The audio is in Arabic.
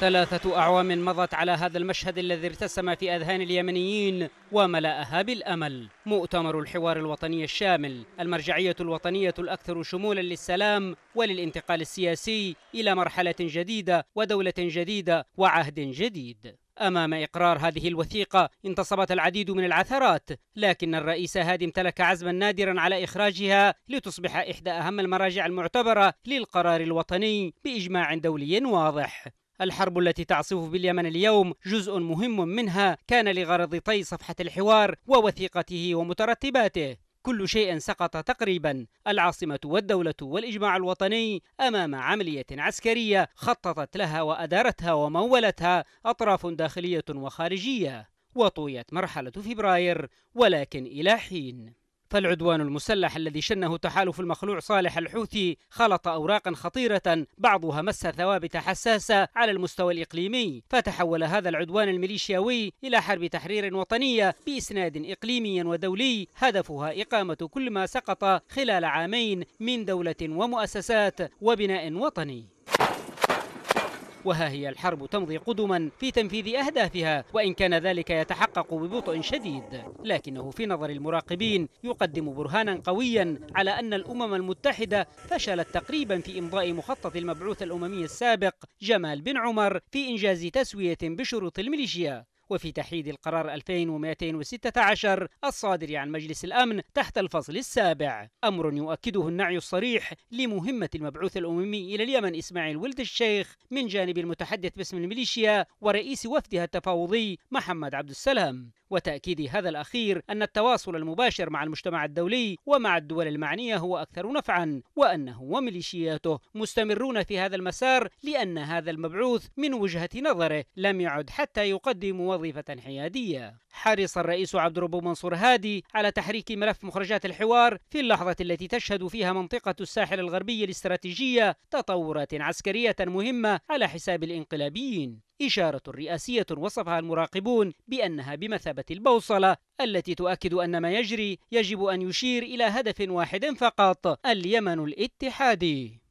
ثلاثة أعوام مضت على هذا المشهد الذي ارتسم في أذهان اليمنيين وملأها بالأمل مؤتمر الحوار الوطني الشامل المرجعية الوطنية الأكثر شمولا للسلام وللانتقال السياسي إلى مرحلة جديدة ودولة جديدة وعهد جديد أمام إقرار هذه الوثيقة انتصبت العديد من العثرات لكن الرئيس هادي امتلك عزما نادرا على إخراجها لتصبح إحدى أهم المراجع المعتبرة للقرار الوطني بإجماع دولي واضح الحرب التي تعصف باليمن اليوم جزء مهم منها كان لغرض طي صفحة الحوار ووثيقته ومترتباته كل شيء سقط تقريبا العاصمة والدولة والإجماع الوطني أمام عملية عسكرية خططت لها وأدارتها ومولتها أطراف داخلية وخارجية وطويت مرحلة فبراير ولكن إلى حين فالعدوان المسلح الذي شنه تحالف المخلوع صالح الحوثي خلط أوراقا خطيرة بعضها مس ثوابت حساسة على المستوى الإقليمي فتحول هذا العدوان الميليشياوي إلى حرب تحرير وطنية بإسناد إقليمي ودولي هدفها إقامة كل ما سقط خلال عامين من دولة ومؤسسات وبناء وطني وها هي الحرب تمضي قدما في تنفيذ أهدافها وإن كان ذلك يتحقق ببطء شديد لكنه في نظر المراقبين يقدم برهانا قويا على أن الأمم المتحدة فشلت تقريبا في إمضاء مخطط المبعوث الأممي السابق جمال بن عمر في إنجاز تسوية بشروط الميليشيا وفي تحييد القرار 2216 الصادر عن مجلس الأمن تحت الفصل السابع أمر يؤكده النعي الصريح لمهمة المبعوث الأممي إلى اليمن إسماعيل ولد الشيخ من جانب المتحدث باسم الميليشيا ورئيس وفدها التفاوضي محمد عبد السلام وتأكيد هذا الأخير أن التواصل المباشر مع المجتمع الدولي ومع الدول المعنية هو أكثر نفعا وأنه وميليشياته مستمرون في هذا المسار لأن هذا المبعوث من وجهة نظره لم يعد حتى يقدم وظيفة حيادية حرص الرئيس عبد الرب منصور هادي على تحريك ملف مخرجات الحوار في اللحظة التي تشهد فيها منطقة الساحل الغربي الاستراتيجية تطورات عسكرية مهمة على حساب الانقلابيين إشارة رئاسية وصفها المراقبون بأنها بمثابة البوصلة التي تؤكد أن ما يجري يجب أن يشير إلى هدف واحد فقط اليمن الاتحادي